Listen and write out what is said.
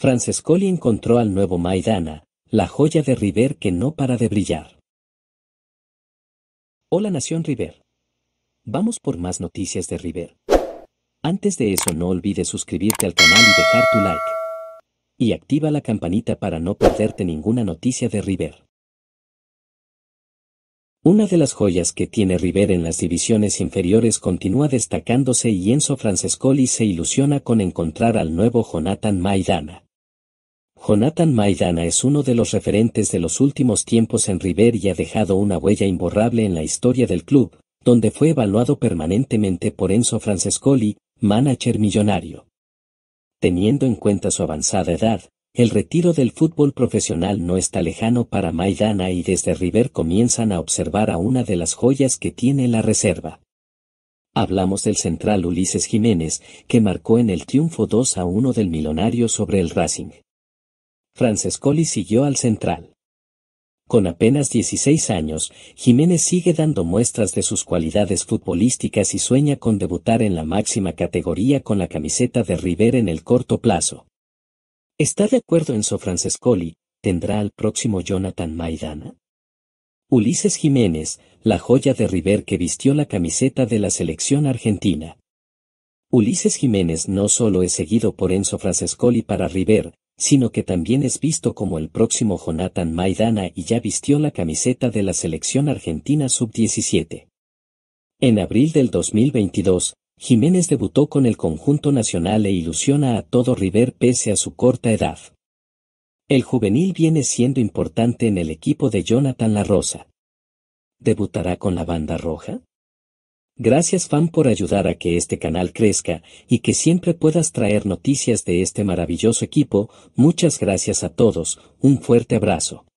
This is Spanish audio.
Francescoli encontró al nuevo Maidana, la joya de River que no para de brillar. Hola Nación River. Vamos por más noticias de River. Antes de eso no olvides suscribirte al canal y dejar tu like. Y activa la campanita para no perderte ninguna noticia de River. Una de las joyas que tiene River en las divisiones inferiores continúa destacándose y Enzo Francescoli se ilusiona con encontrar al nuevo Jonathan Maidana. Jonathan Maidana es uno de los referentes de los últimos tiempos en River y ha dejado una huella imborrable en la historia del club, donde fue evaluado permanentemente por Enzo Francescoli, manager millonario. Teniendo en cuenta su avanzada edad, el retiro del fútbol profesional no está lejano para Maidana y desde River comienzan a observar a una de las joyas que tiene la reserva. Hablamos del central Ulises Jiménez, que marcó en el triunfo 2 a 1 del millonario sobre el Racing. Francescoli siguió al central. Con apenas 16 años, Jiménez sigue dando muestras de sus cualidades futbolísticas y sueña con debutar en la máxima categoría con la camiseta de River en el corto plazo. ¿Está de acuerdo Enzo Francescoli? ¿Tendrá al próximo Jonathan Maidana? Ulises Jiménez, la joya de River que vistió la camiseta de la selección argentina. Ulises Jiménez no solo es seguido por Enzo Francescoli para River, sino que también es visto como el próximo Jonathan Maidana y ya vistió la camiseta de la selección argentina sub-17. En abril del 2022, Jiménez debutó con el conjunto nacional e ilusiona a todo River pese a su corta edad. El juvenil viene siendo importante en el equipo de Jonathan La Rosa. ¿Debutará con la banda roja? Gracias fan por ayudar a que este canal crezca y que siempre puedas traer noticias de este maravilloso equipo. Muchas gracias a todos, un fuerte abrazo.